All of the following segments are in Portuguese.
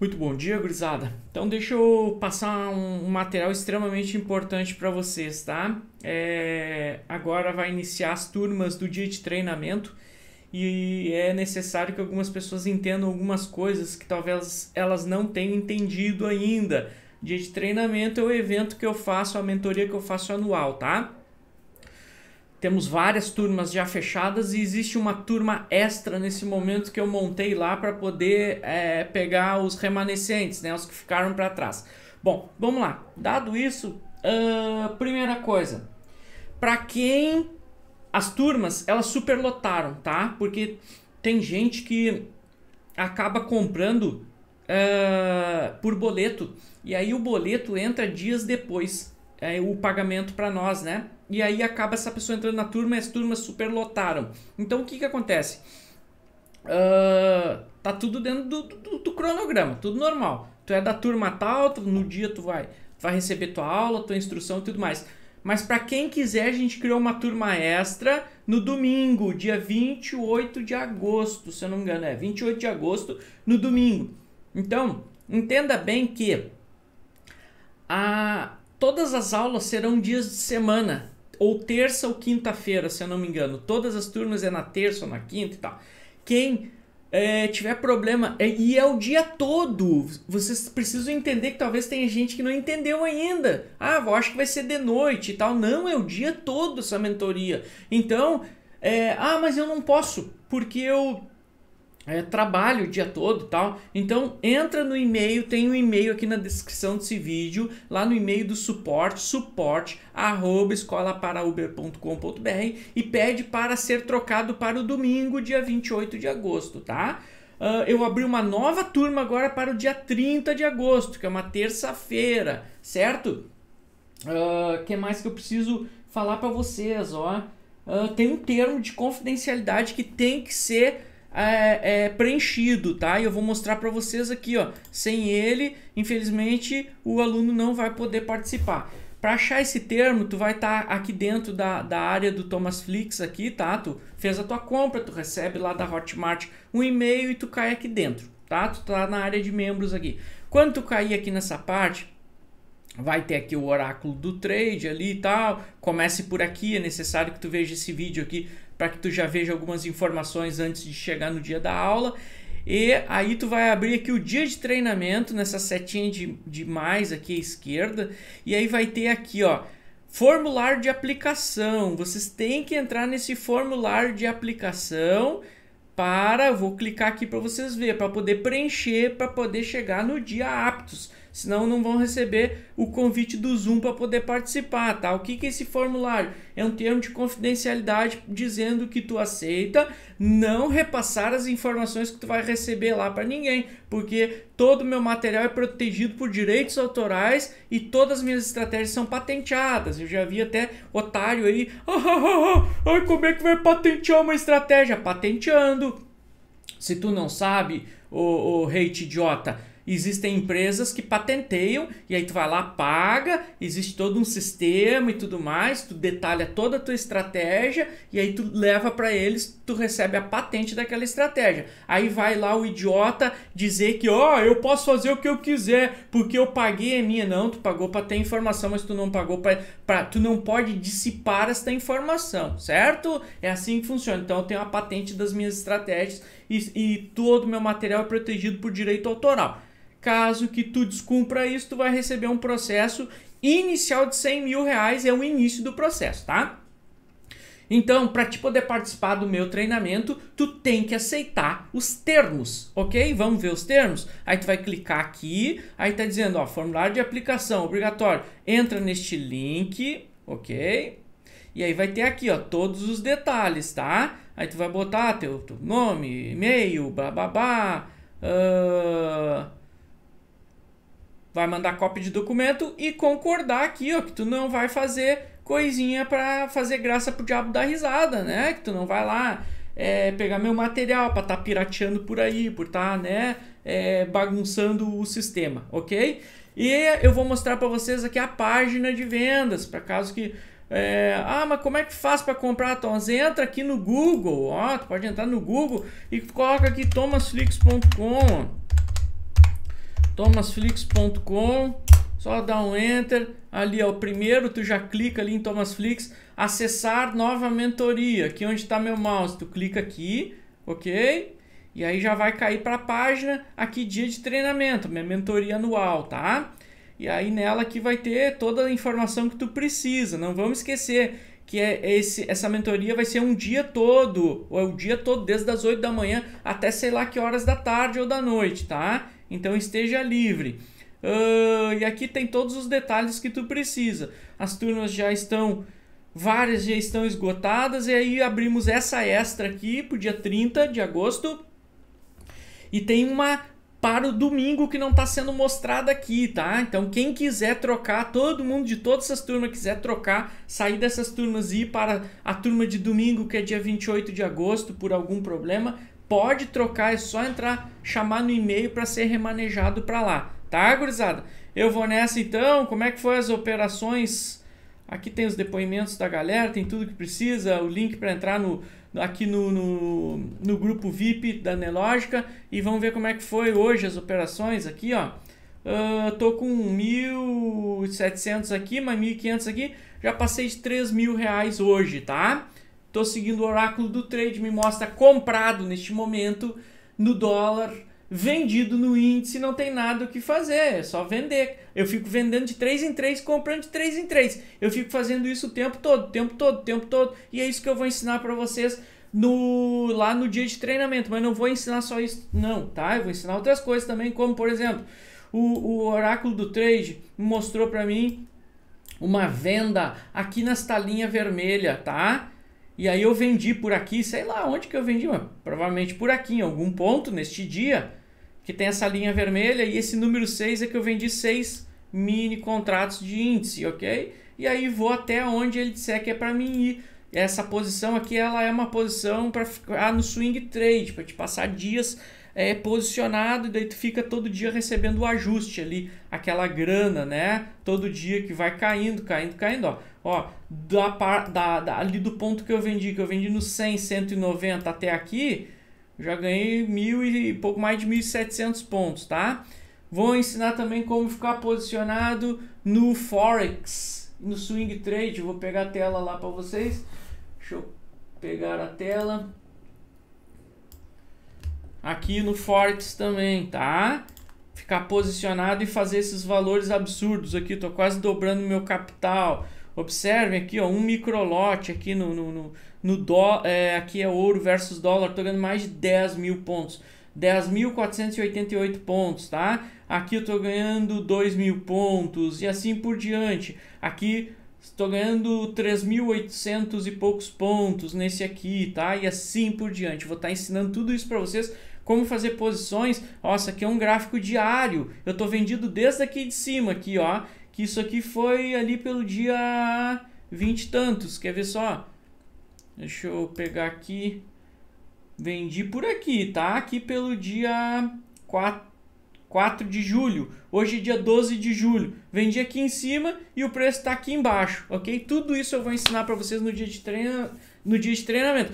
Muito bom dia, gurizada. Então deixa eu passar um, material extremamente importante para vocês, tá? É, agora vai iniciar as turmas do dia de treinamento e é necessário que algumas pessoas entendam algumas coisas que talvez elas não tenham entendido ainda. Dia de treinamento é o evento que eu faço, a mentoria que eu faço anual, tá? Temos várias turmas já fechadas e existe uma turma extra nesse momento que eu montei lá para poder é, pegar os remanescentes, né, os que ficaram para trás. Bom, vamos lá. Dado isso, uh, primeira coisa, para quem as turmas elas superlotaram, tá? Porque tem gente que acaba comprando uh, por boleto e aí o boleto entra dias depois é, o pagamento para nós, né? E aí acaba essa pessoa entrando na turma e as turmas superlotaram. Então o que, que acontece? Uh, tá tudo dentro do, do, do, cronograma, tudo normal. Tu é da turma tal, tu, no dia tu vai, vai receber tua aula, tua instrução e tudo mais. Mas para quem quiser, a gente criou uma turma extra no domingo, dia 28 de agosto, se eu não me engano, é 28 de agosto, no domingo. Então, entenda bem que a, Todas as aulas serão dias de semana, ou terça ou quinta-feira, se eu não me engano. Todas as turmas é na terça ou na quinta e tal. Quem é, tiver problema, é, e é o dia todo, vocês precisam entender que talvez tenha gente que não entendeu ainda. Ah, eu acho que vai ser de noite e tal. Não, é o dia todo essa mentoria. Então, é, ah, mas eu não posso, porque eu é, trabalho o dia todo tal. Então entra no e-mail, tem um e-mail aqui na descrição desse vídeo, lá no e-mail do suporte, suporte escolaparauber.com.br e pede para ser trocado para o domingo, dia 28 de agosto, tá? Uh, eu abri uma nova turma agora para o dia 30 de agosto, que é uma terça-feira, certo? O uh, ah, que mais que eu preciso falar para vocês, ó? Uh, tem um termo de confidencialidade que tem que ser é, é, preenchido, tá? E eu vou mostrar para vocês aqui, ó. Sem ele, infelizmente, o aluno não vai poder participar. Para achar esse termo, tu vai estar tá aqui dentro da, da área do Thomas Flix aqui, tá? Tu fez a tua compra, tu recebe lá da Hotmart um e-mail e tu cai aqui dentro, tá? Tu tá na área de membros aqui. Quando tu cair aqui nessa parte, Vai ter aqui o oráculo do trade ali e tal. Comece por aqui. É necessário que tu veja esse vídeo aqui para que tu já veja algumas informações antes de chegar no dia da aula. E aí tu vai abrir aqui o dia de treinamento nessa setinha de, de mais aqui à esquerda. E aí vai ter aqui, ó, formulário de aplicação. Vocês têm que entrar nesse formulário de aplicação para, vou clicar aqui para vocês ver, para poder preencher, para poder chegar no dia aptos senão não vão receber o convite do Zoom para poder participar, tá? O que, que é esse formulário? É um termo de confidencialidade dizendo que tu aceita não repassar as informações que tu vai receber lá para ninguém, porque todo o meu material é protegido por direitos autorais e todas as minhas estratégias são patenteadas. Eu já vi até otário aí, ah, ah, ah, ah, como é que vai patentear uma estratégia? Patenteando. Se tu não sabe, o, o hate idiota, Existem empresas que patenteiam e aí tu vai lá, paga, existe todo um sistema e tudo mais, tu detalha toda a tua estratégia e aí tu leva para eles, tu recebe a patente daquela estratégia. Aí vai lá o idiota dizer que, ó, oh, eu posso fazer o que eu quiser, porque eu paguei a minha. Não, tu pagou para ter informação, mas tu não pagou para tu não pode dissipar esta informação, certo? É assim que funciona. Então eu tenho a patente das minhas estratégias e, e todo o meu material é protegido por direito autoral. Caso que tu descumpra isso, tu vai receber um processo inicial de 100 mil reais, é o início do processo, tá? Então, para te poder participar do meu treinamento, tu tem que aceitar os termos, ok? Vamos ver os termos? Aí tu vai clicar aqui, aí tá dizendo, ó, formulário de aplicação obrigatório. Entra neste link, ok? E aí vai ter aqui, ó, todos os detalhes, tá? Aí tu vai botar teu, teu nome, e-mail, blá. uh, vai mandar cópia de documento e concordar aqui, ó, que tu não vai fazer coisinha para fazer graça pro diabo da risada, né? Que tu não vai lá é, pegar meu material para estar tá pirateando por aí, por estar, tá, né, é, bagunçando o sistema, ok? E eu vou mostrar para vocês aqui a página de vendas, para caso que é, ah, mas como é que faz para comprar? Então, entra aqui no Google, ó, tu pode entrar no Google e coloca aqui thomasflix.com thomasflix.com, só dá um enter, ali é o primeiro, tu já clica ali em Thomasflix, acessar nova mentoria, aqui é onde está meu mouse, tu clica aqui, ok? E aí já vai cair para a página aqui dia de treinamento, minha mentoria anual, tá? E aí nela que vai ter toda a informação que tu precisa. Não vamos esquecer que é esse, essa mentoria vai ser um dia todo, ou é o dia todo, desde as 8 da manhã até sei lá que horas da tarde ou da noite, tá? Então esteja livre. Uh, e aqui tem todos os detalhes que tu precisa. As turmas já estão, várias já estão esgotadas, e aí abrimos essa extra aqui para o dia 30 de agosto. E tem uma para o domingo que não está sendo mostrada aqui, tá? Então quem quiser trocar, todo mundo de todas essas turmas quiser trocar, sair dessas turmas e ir para a turma de domingo, que é dia 28 de agosto, por algum problema, Pode trocar, é só entrar, chamar no e-mail para ser remanejado para lá. Tá, gurizada? Eu vou nessa então. Como é que foi as operações? Aqui tem os depoimentos da galera, tem tudo que precisa, o link para entrar no, aqui no, no, no, grupo VIP da Nelógica e vamos ver como é que foi hoje as operações aqui, ó. Uh, tô com 1.700 aqui, mais 1.500 aqui, já passei de 3 mil reais hoje, tá? Estou seguindo o oráculo do trade, me mostra comprado neste momento no dólar, vendido no índice, não tem nada o que fazer, é só vender. Eu fico vendendo de 3 em 3, comprando de 3 em 3. Eu fico fazendo isso o tempo todo, o tempo todo, o tempo todo. E é isso que eu vou ensinar para vocês no lá no dia de treinamento, mas não vou ensinar só isso, não, tá? Eu vou ensinar outras coisas também, como por exemplo, o, o oráculo do trade mostrou para mim uma venda aqui nesta linha vermelha, tá? E aí eu vendi por aqui, sei lá onde que eu vendi, mas provavelmente por aqui, em algum ponto, neste dia, que tem essa linha vermelha e esse número 6 é que eu vendi 6 mini contratos de índice, ok? E aí vou até onde ele disser que é para mim ir. Essa posição aqui ela é uma posição para ficar no swing trade, para te passar dias é, posicionado e daí tu fica todo dia recebendo o ajuste ali, aquela grana, né? Todo dia que vai caindo, caindo, caindo, ó. Ó, da, da, da, ali do ponto que eu vendi, que eu vendi no 100, 190 até aqui, já ganhei mil e pouco mais de 1.700 pontos, tá? Vou ensinar também como ficar posicionado no Forex, no Swing Trade. Vou pegar a tela lá para vocês. Deixa eu pegar a tela. Aqui no Forex também, tá? Ficar posicionado e fazer esses valores absurdos aqui. Tô quase dobrando meu capital. Observem aqui, ó, um microlote aqui no, no, no, no dó, é, aqui é ouro versus dólar, tô ganhando mais de 10 mil pontos. 10.488 pontos, tá? Aqui eu tô ganhando 2 mil pontos e assim por diante. Aqui estou ganhando 3.800 e poucos pontos nesse aqui, tá? E assim por diante. Vou estar tá ensinando tudo isso para vocês como fazer posições. Nossa, aqui é um gráfico diário. Eu estou vendido desde aqui de cima, aqui, ó que isso aqui foi ali pelo dia 20 e tantos. Quer ver só? Deixa eu pegar aqui. Vendi por aqui, tá? Aqui pelo dia 4, 4 de julho. Hoje é dia 12 de julho. Vendi aqui em cima e o preço está aqui embaixo, ok? Tudo isso eu vou ensinar para vocês no dia, de treino no dia de treinamento.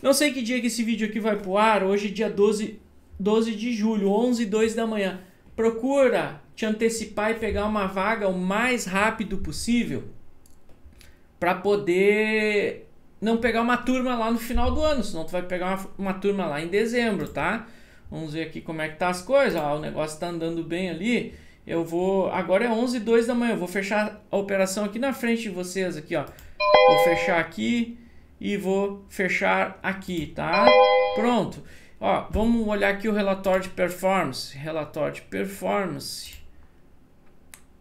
Não sei que dia que esse vídeo aqui vai pro ar. Hoje é dia 12, 12 de julho, 11 e 2 da manhã. Procura te antecipar e pegar uma vaga o mais rápido possível para poder não pegar uma turma lá no final do ano, senão tu vai pegar uma, uma turma lá em dezembro, tá? Vamos ver aqui como é que tá as coisas, ó, ah, o negócio tá andando bem ali. Eu vou, agora é 11 e 2 da manhã, eu vou fechar a operação aqui na frente de vocês aqui, ó. Vou fechar aqui e vou fechar aqui, tá? Pronto. Ó, vamos olhar aqui o relatório de performance, relatório de performance.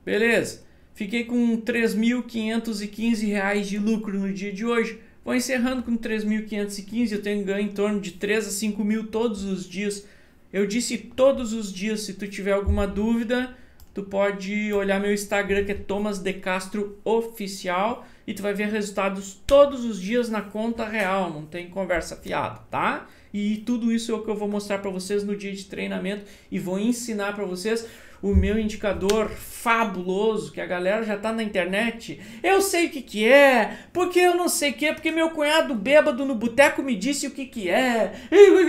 Beleza? Fiquei com 3.515 reais de lucro no dia de hoje. Vou encerrando com 3.515, eu tenho ganho em torno de 3 a 5 mil todos os dias. Eu disse todos os dias, se tu tiver alguma dúvida, tu pode olhar meu Instagram que é Thomas De Castro Oficial e tu vai ver resultados todos os dias na conta real, não tem conversa fiada, tá? E tudo isso é o que eu vou mostrar para vocês no dia de treinamento e vou ensinar para vocês o meu indicador fabuloso que a galera já tá na internet. Eu sei o que que é, porque eu não sei o que, é, porque meu cunhado bêbado no boteco me disse o que que é.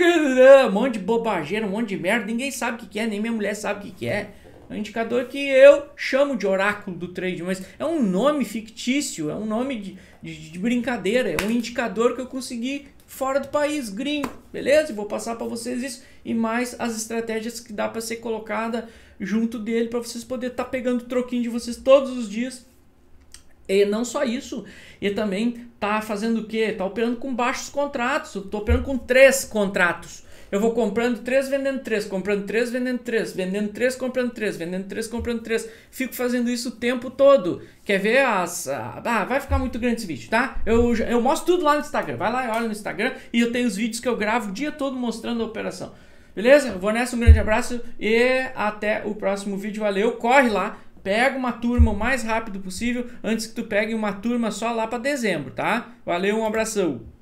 Um monte de bobageira, um monte de merda, ninguém sabe o que que é, nem minha mulher sabe o que que é. É um indicador que eu chamo de oráculo do trade, mas é um nome fictício, é um nome de, de, de brincadeira, é um indicador que eu consegui fora do país, green beleza? vou passar para vocês isso e mais as estratégias que dá para ser colocada junto dele para vocês poderem estar tá pegando o troquinho de vocês todos os dias. E não só isso, e também tá fazendo o quê? Tá operando com baixos contratos, eu tô operando com três contratos. Eu vou comprando três, vendendo três, comprando três, vendendo três, vendendo três, comprando três, vendendo três, comprando três. Fico fazendo isso o tempo todo. Quer ver as. Ah, ah, vai ficar muito grande esse vídeo, tá? Eu, eu mostro tudo lá no Instagram. Vai lá e olha no Instagram e eu tenho os vídeos que eu gravo o dia todo mostrando a operação. Beleza? Vou nessa, um grande abraço e até o próximo vídeo. Valeu, corre lá, pega uma turma o mais rápido possível antes que tu pegue uma turma só lá para dezembro, tá? Valeu, um abração.